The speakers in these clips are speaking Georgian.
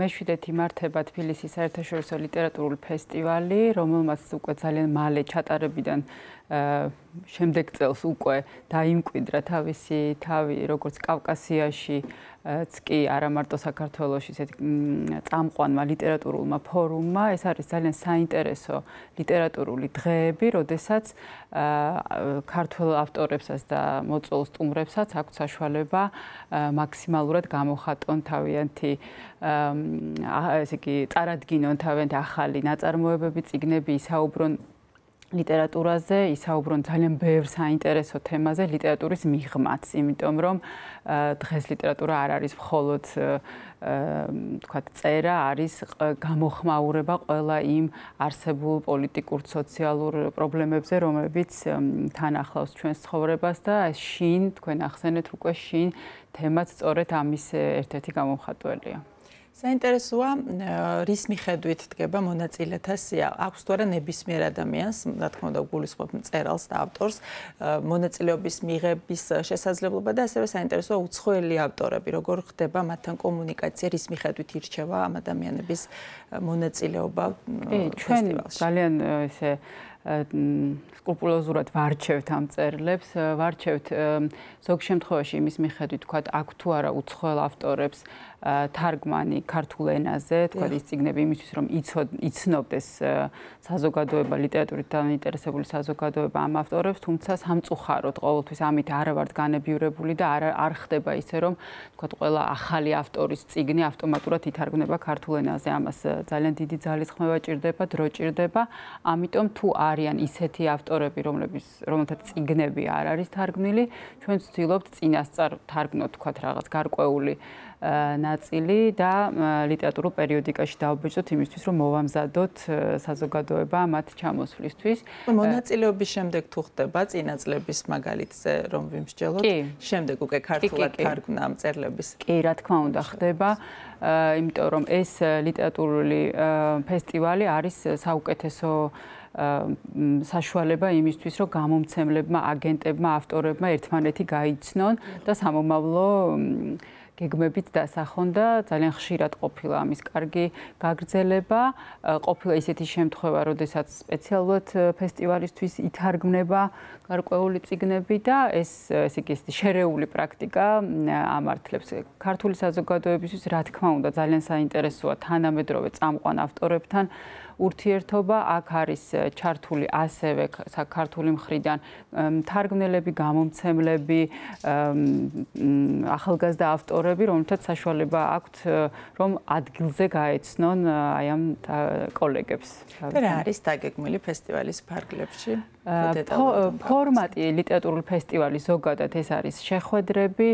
მეშვიდე იმართება თბილისის საერთაშორისო ლიტერატურული ფესტივალი, რომელმაც უკვე ძალიან მალე ჩატარებიდან შემდეგ წელს უკვე დაიმკვიდრა თავისი თავი როგორც კავკასიაში ცკი არა მარტო საქართველოსი ესეთ წამყვანმა ლიტერატურულმა ფორუმმა ეს არის ძალიან საინტერესო ლიტერატურული დღეები, როდესაც ქართულ ავტორებსაც და მოწოლ სტუმრებსაც აქვს საშუალება მაქსიმალურად გამოხატონ თავიანთი ესე იგი წარადგინონ თავიანთი ახალი ნაწარმოებები, წიგნები, საუბრონ ლიტერატურაზე ისაუბრონ ძალიან ბევრ საინტერესო თემაზე ლიტერატურის მიღმაც, იმიტომ რომ დღეს ლიტერატურა არ არის მხოლოდ თქვა წერა, არის გამოხმაურება ყველა იმ არსებულ პოლიტიკურ, სოციალურ პრობლემებზე, რომლებიც თან ახლავს ჩვენს ცხოვრებას და შინ თქვენ ახსენეთ უკვე შინ თემაც სწორედ ამის ერთ-ერთი გამომხატველია. საინტერესოა რის მიხედვით დგება მონაწილეთა სია აქვს თუ არა ნებისმიერ ადამიანს რა თქმა უნდა გულისხმობ მწერალს და ავტორს მონაწილეობის მიღების შესაძლებლობა და ასევე საინტერესოა უცხოელი ავტორები როგორ ხდება მათთან კომუნიკაცია რის მიხედვით ირჩევა ამ ადამიანების მონაწილეობა კი ჩვენ ძალიან ესე სკრუპულოზურად ვარჩევთ ამ წერილებს, ვარჩევთ ზოგ შემთხვევაში იმის მიხედვით, თქვათ, აქ თუ არა უცხოელ ავტორებს თარგმანი ქართულ ენაზე, თქვათ, ის წიგნები იმისთვის, რომ იცნობდეს საზოგადოება, ლიტერატურით დაინტერესებული საზოგადოება ამ ავტორებს, თუმცა სამწუხაროდ ყოველთვის ამით არ ვართ განებიურებული და არ არ ხდება ისე, რომ თქვათ, ყველა ახალი ავტორის წიგნი ავტომატურად ითარგმნება ქართულ ენაზე. ამას ძალიან დიდი ძალისხმევა ჭირდება, დრო ჭირდება. ამიტომ თუ არ არიან ისეთი ავტორები, რომლების რომელთა წიგნები არ არის თარგმნილი, ჩვენ ვცდილობთ წინასწარ თარგმნოთ, თქვა რაღაც გარკვეული ნაწილი და ლიტერატურულ პერიოდიკაში დაუბეჭდოთ იმისთვის, რომ მოვამზადოთ საზოგადოება მათ ჩამოსვლისთვის. მონაწილეობის შემდეგ თუ ხდება წინაწლების მაგალითზე, რომ ვიმსჯელოთ, შემდეგ უკვე ქართულად თარგმნა ამ წერლების. კი, რა თქმა უნდა, ხდება. აიმიტომ რომ ეს ლიტერატურული ფესტივალი არის საუკეთესო საშუალება იმისთვის, რომ გამომცემლებმა, აგენტებმა, ავტორებმა ერთმანეთი გაიცნონ და სამომავლო გეგმებით დასახონ და ძალიან ხშირად ყოფილა ამის კარგი გაგრძელება, ყოფილა ისეთი შემთხვევა, როდესაც სპეციალურად ფესტივალისთვის ითარგმნება გარკვეული წიგნები და ეს ესე იგი შერეული პრაქტიკა ამართლებს ქართული საზოგადოებისთვის, რა თქმა უნდა, ძალიან საინტერესოა თანამედროვე წამყვან ავტორებთან ურთიერთობა აქ არის ჩართული ასევე საქართველოს მხრიდან თარგმნელები, გამომცემლები, ახალგაზრდა ავტორები, რომელთა საშუალება აქვთ რომ ადგილზე გაეცნონ აი ამ კოლეგებს. და რა არის დაგეგმილი ფესტივალის ფარგლებში? ფორმატი ლიტერატურული ფესტივალის ზოგადად ეს არის შეხვედრები,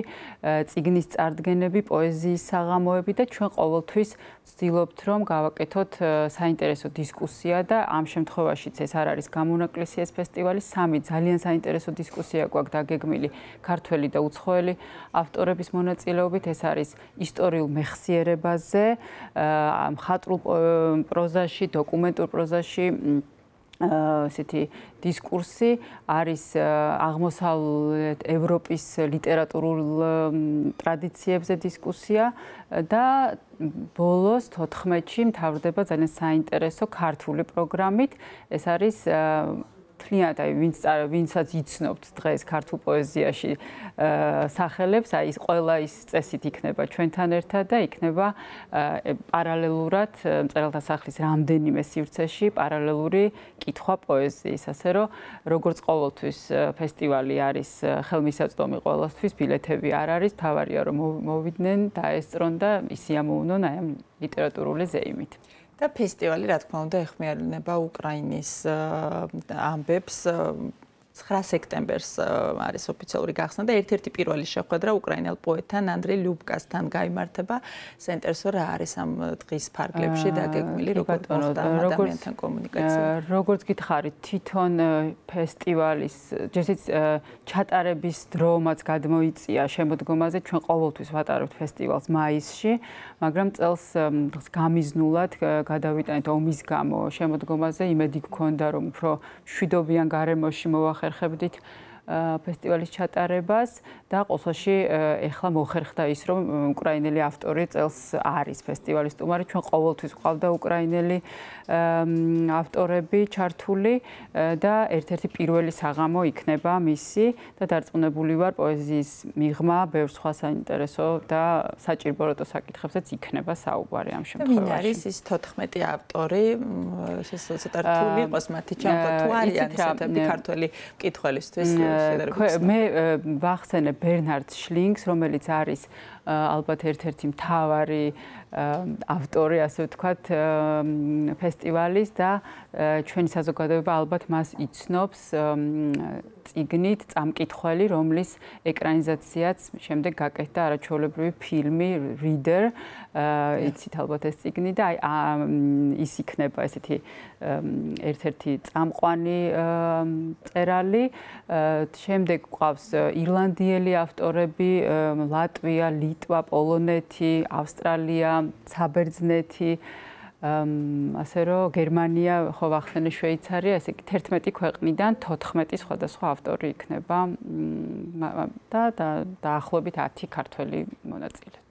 წიგნის წარდგენები, პოეზიის საღამოები და ჩვენ ყოველთვის ვცდილობთ რომ გავაკეთოთ საინტერესო დისკუსია და ამ შემთხვევაშიც ეს არ არის გამონაკლისი ეს ფესტივალი, სამი ძალიან საინტერესო დისკუსია გვაქვს დაგეგმილი ქართველი და უცხოელი ავტორების მონაწილეობით, ეს არის ისტორიულ მეხსიერებაზე, მხატვრულ პროზაში, დოკუმენტურ პროზაში ესეთი დისკურსი არის აღმოსავლეთ ევროპის ლიტერატურულ ტრადიციებზე დისკუსია და ბოლოს 14-ში მთავრდება ძალიან საინტერესო ქართული პროგრამით ეს არის თლიანად აი ვინც ვინცაც იცნობთ დღეს ქართულ პოეზიაში სახელებს აი ეს ყველა ის წესით იქნება ჩვენთან ერთად და იქნება პარალელურად მწერალთა სახლის რამდენიმე სივრცეში პარალელური კითხვა პოეზიის ასე რომ როგორც ყოველთვის ფესტივალი არის ხელმისაწვდომი ყოველთვის ბილეთები არ არის თავარია რომ მოვიდნენ დაესწრონ და ისე ამოვნონ აი ამ ლიტერატურული ზეიმით და ფესტივალი რა თქმა უნდა ეხმიანება უკრაინის ამბებს 9 სექტემბერს э, არის ოფიციალური გახსნა და ერთ-ერთი პირველი შეხვედრა უკრაინელ პოეტთან ანდრი ლიუბკასთან გამართება საინტერესო რა არის ამ э, დღის ფარგლებში დაგეგმილი როგორც ადამიანთან კომუნიკაცია როგორც გითხარი თვითონ э, ფესტივალის ჯერ ჩატარების დრომაც გამოიწია შემოდგომაზე ჩვენ ყოველთვის ვატარებთ ფესტივალს მაისში მაგრამ წელს გამიზნულად გადავიტანეთ ომის გამო შემოდგომაზე იმედი გქონდა რომ უფრო შვიდობიან გარემოში მოვახერხებ خب ფესტივალის ჩატარებას და ყოველში ეხლა მოხერხდა ის რომ უკრაინელი ავტორი წელს არის ფესტივალის სტუმარი ჩვენ ყოველთვის ყავდა უკრაინელი ავტორები ჩართული და ერთ-ერთი პირველი საღამო იქნება მისი და დარწმუნებული ვარ პოეზიის მიღმა ბევრ სხვა საინტერესო და საჭირო როტო საკითხებსაც იქნება საუბარი ამ შემთხვევაში და ვინარის ის 14 ავტორი შესაძლოა ცოტა რთული იყოს მათი ჩამოთვალი ან ისეთები ქართველი მკითხველისთვის მე ვახცენე ბერნარდ შლინგს, რომელიც არის ალბათ ერთ-ერთი მთავარი ავტორი, ასე ვთქვათ, ფესტივალის და ჩვენი საზოგადოება ალბათ მას იცნობს ციგნით წამკითხველი, რომლის ეკრანიზაციაც შემდეგ გაკეთდა არაჩვეულებრივი ფილმი Reader, იცით ალბათ ეს ციგნი და აი ის იქნება ესეთი ერთ-ერთი წამყვანი წერალი, შემდეგ ყავს ირლანდიელი ავტორები, ლატვია, ლიტვა, პოლონეთი, ავსტრალია, საბერძნეთი, ასე რომ გერმანია, ხო, ახსენე შვეიცარია, ესე იგი 11 ქვეყნიდან 14 სხვადასხვა ავტორი იქნება და და დაახლოებით 10 ქართველი მონაწილე.